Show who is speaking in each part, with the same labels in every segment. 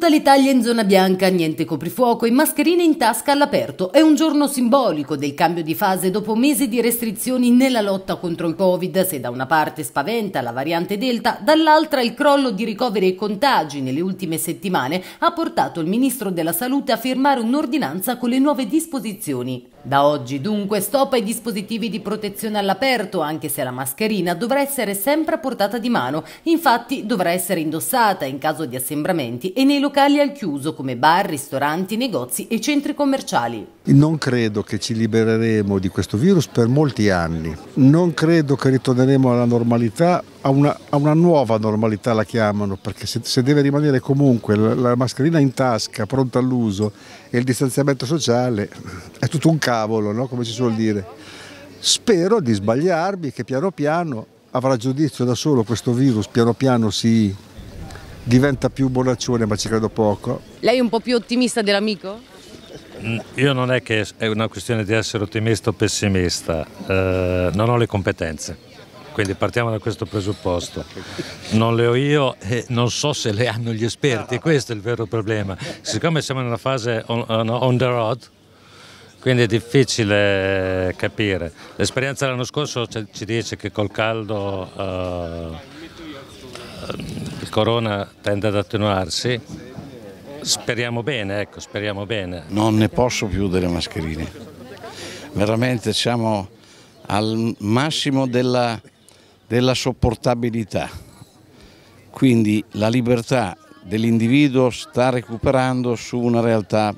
Speaker 1: Tutta l'Italia in zona bianca, niente coprifuoco e mascherine in tasca all'aperto. È un giorno simbolico del cambio di fase dopo mesi di restrizioni nella lotta contro il Covid. Se da una parte spaventa la variante Delta, dall'altra il crollo di ricoveri e contagi nelle ultime settimane ha portato il ministro della Salute a firmare un'ordinanza con le nuove disposizioni. Da oggi dunque stop ai dispositivi di protezione all'aperto, anche se la mascherina dovrà essere sempre a portata di mano. Infatti dovrà essere indossata in caso di assembramenti e nei locali locali al chiuso come bar, ristoranti, negozi e centri commerciali.
Speaker 2: Non credo che ci libereremo di questo virus per molti anni. Non credo che ritorneremo alla normalità, a una, a una nuova normalità la chiamano, perché se, se deve rimanere comunque la, la mascherina in tasca, pronta all'uso, e il distanziamento sociale, è tutto un cavolo, no? come si suol dire. Spero di sbagliarmi, che piano piano avrà giudizio da solo questo virus, piano piano si diventa più bonaccione, ma ci credo poco.
Speaker 1: Lei è un po' più ottimista dell'amico?
Speaker 2: Mm, io non è che è una questione di essere ottimista o pessimista, eh, non ho le competenze quindi partiamo da questo presupposto. Non le ho io e non so se le hanno gli esperti, questo è il vero problema. Siccome siamo in una fase on, on the road, quindi è difficile capire. L'esperienza dell'anno scorso ci dice che col caldo... Uh, eh, il corona tende ad attenuarsi, speriamo bene, ecco, speriamo bene. Non ne posso più delle mascherine, veramente siamo al massimo della, della sopportabilità, quindi la libertà dell'individuo sta recuperando su una realtà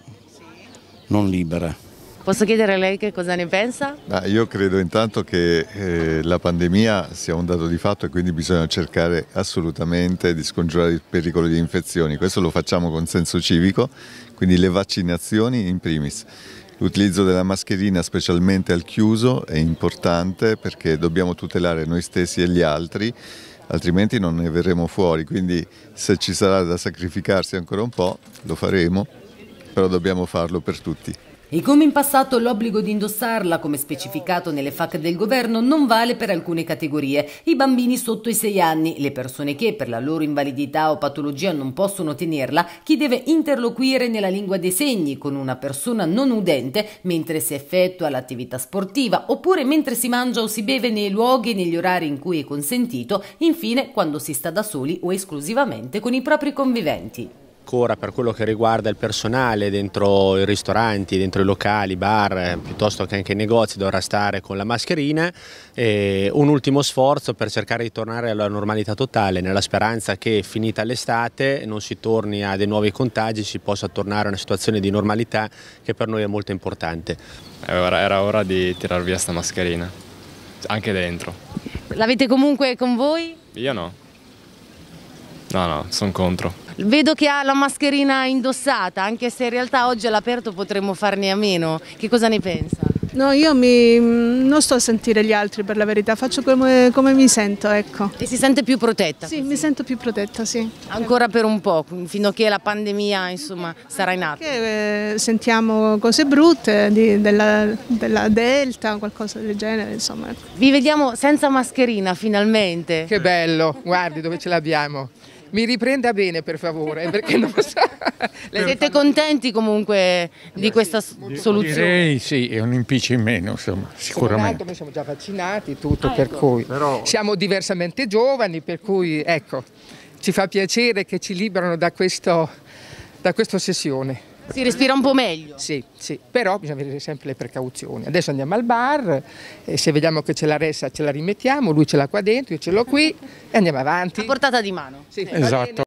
Speaker 2: non libera.
Speaker 1: Posso chiedere a lei che cosa ne pensa?
Speaker 2: Ma io credo intanto che eh, la pandemia sia un dato di fatto e quindi bisogna cercare assolutamente di scongiurare il pericolo di infezioni. Questo lo facciamo con senso civico, quindi le vaccinazioni in primis. L'utilizzo della mascherina, specialmente al chiuso, è importante perché dobbiamo tutelare noi stessi e gli altri, altrimenti non ne verremo fuori. Quindi se ci sarà da sacrificarsi ancora un po', lo faremo, però dobbiamo farlo per tutti.
Speaker 1: E come in passato l'obbligo di indossarla, come specificato nelle FAC del governo, non vale per alcune categorie. I bambini sotto i 6 anni, le persone che per la loro invalidità o patologia non possono tenerla, chi deve interloquire nella lingua dei segni con una persona non udente mentre si effettua l'attività sportiva oppure mentre si mangia o si beve nei luoghi e negli orari in cui è consentito, infine quando si sta da soli o esclusivamente con i propri conviventi
Speaker 2: ancora per quello che riguarda il personale dentro i ristoranti, dentro i locali, bar, eh, piuttosto che anche i negozi dovrà stare con la mascherina, e un ultimo sforzo per cercare di tornare alla normalità totale nella speranza che finita l'estate non si torni a dei nuovi contagi, si possa tornare a una situazione di normalità che per noi è molto importante.
Speaker 1: Eh, era ora di tirar via sta mascherina, anche dentro. L'avete comunque con voi? Io no. No, no, sono contro. Vedo che ha la mascherina indossata, anche se in realtà oggi all'aperto potremmo farne a meno. Che cosa ne pensa? No, io mi, non sto a sentire gli altri per la verità, faccio come, come mi sento, ecco. E si sente più protetta? Sì, così. mi sento più protetta, sì. Ancora per un po', fino a che la pandemia insomma, sarà in atto? Perché eh, sentiamo cose brutte di, della, della, Delta, qualcosa del genere, insomma. Ecco. Vi vediamo senza mascherina, finalmente. Che bello, guardi dove ce l'abbiamo mi riprenda bene per favore, perché non so. Siete contenti comunque di questa soluzione? Direi
Speaker 2: sì, è un impiccio in meno, insomma, sicuramente. Tanto
Speaker 1: noi siamo già vaccinati, tutto, ah, ecco. per cui Però... siamo diversamente giovani, per cui ecco, ci fa piacere che ci liberano da, da questa ossessione. Si respira un po' meglio? Sì, sì, però bisogna avere sempre le precauzioni. Adesso andiamo al bar, eh, se vediamo che c'è la ressa ce la rimettiamo, lui ce l'ha qua dentro, io ce l'ho qui e andiamo avanti. A portata di mano. Sì, eh, esatto.